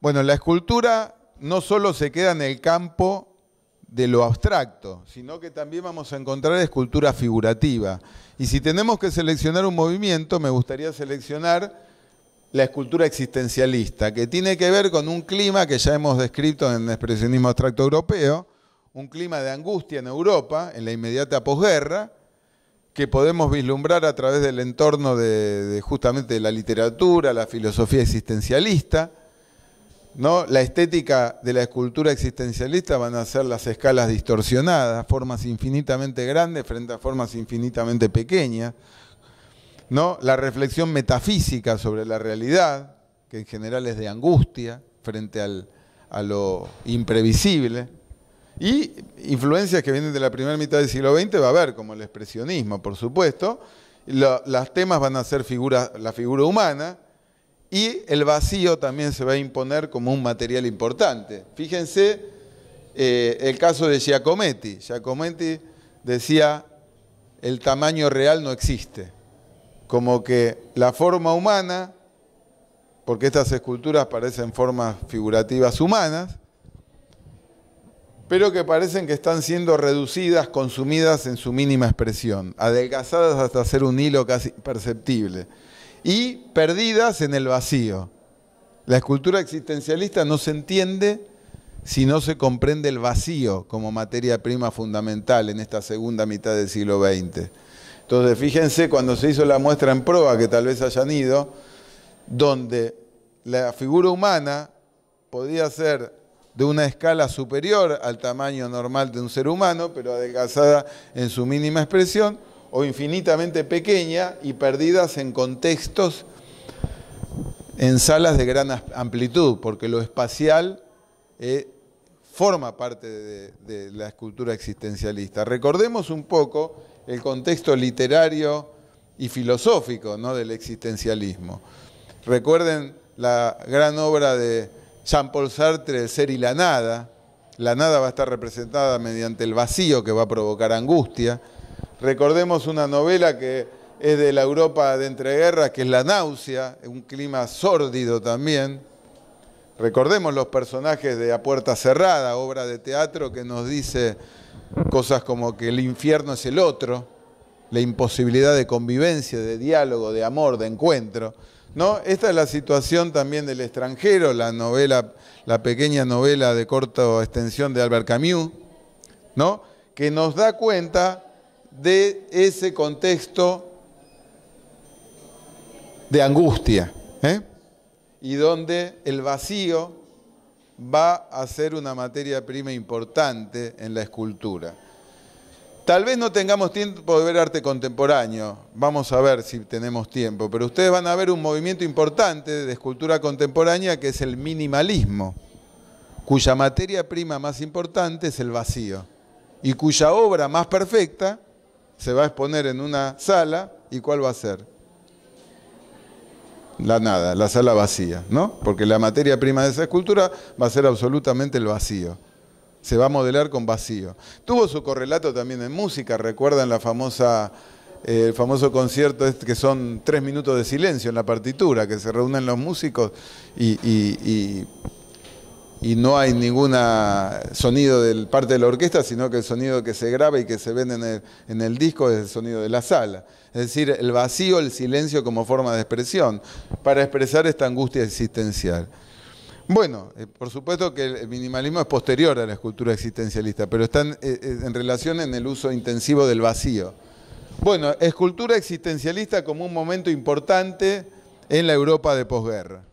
Bueno, la escultura no solo se queda en el campo de lo abstracto, sino que también vamos a encontrar escultura figurativa. Y si tenemos que seleccionar un movimiento, me gustaría seleccionar la escultura existencialista, que tiene que ver con un clima que ya hemos descrito en el expresionismo abstracto europeo, un clima de angustia en Europa, en la inmediata posguerra, que podemos vislumbrar a través del entorno de, justamente de la literatura, la filosofía existencialista, ¿no? La estética de la escultura existencialista van a ser las escalas distorsionadas, formas infinitamente grandes frente a formas infinitamente pequeñas, ¿no? La reflexión metafísica sobre la realidad, que en general es de angustia frente al, a lo imprevisible, y influencias que vienen de la primera mitad del siglo XX va a haber, como el expresionismo, por supuesto, los temas van a ser la figura humana, y el vacío también se va a imponer como un material importante. Fíjense eh, el caso de Giacometti. Giacometti decía, el tamaño real no existe. Como que la forma humana, porque estas esculturas parecen formas figurativas humanas, pero que parecen que están siendo reducidas, consumidas en su mínima expresión, adelgazadas hasta ser un hilo casi perceptible y perdidas en el vacío. La escultura existencialista no se entiende si no se comprende el vacío como materia prima fundamental en esta segunda mitad del siglo XX. Entonces, fíjense, cuando se hizo la muestra en prueba, que tal vez hayan ido, donde la figura humana podía ser de una escala superior al tamaño normal de un ser humano, pero adelgazada en su mínima expresión, o infinitamente pequeña y perdidas en contextos, en salas de gran amplitud, porque lo espacial eh, forma parte de, la escultura existencialista. Recordemos un poco el contexto literario y filosófico ¿no? del existencialismo. Recuerden la gran obra de Jean-Paul Sartre, El ser y la nada. La nada va a estar representada mediante el vacío que va a provocar angustia. Recordemos una novela que es de la Europa de entreguerras, que es La náusea, un clima sórdido también. Recordemos los personajes de A Puerta Cerrada, obra de teatro que nos dice cosas como que el infierno es el otro, la imposibilidad de convivencia, de diálogo, de amor, de encuentro. ¿no? Esta es la situación también del extranjero, la novela, la pequeña novela de corta extensión de Albert Camus, ¿no? que nos da cuenta de ese contexto de angustia ¿eh? y donde el vacío va a ser una materia prima importante en la escultura. Tal vez no tengamos tiempo de ver arte contemporáneo, vamos a ver si tenemos tiempo, pero ustedes van a ver un movimiento importante de escultura contemporánea que es el minimalismo, cuya materia prima más importante es el vacío y cuya obra más perfecta se va a exponer en una sala y cuál va a ser? La nada, la sala vacía, ¿no? Porque la materia prima de esa escultura va a ser absolutamente el vacío. Se va a modelar con vacío. Tuvo su correlato también en música, recuerdan la famosa eh, el famoso concierto este que son tres minutos de silencio en la partitura, que se reúnen los músicos y y no hay ningún sonido de parte de la orquesta, sino que el sonido que se graba y que se vende en el, disco es el sonido de la sala. Es decir, el vacío, el silencio como forma de expresión, para expresar esta angustia existencial. Bueno, eh, por supuesto que el minimalismo es posterior a la escultura existencialista, pero están eh, eh, en relación en el uso intensivo del vacío. Bueno, escultura existencialista como un momento importante en la Europa de posguerra.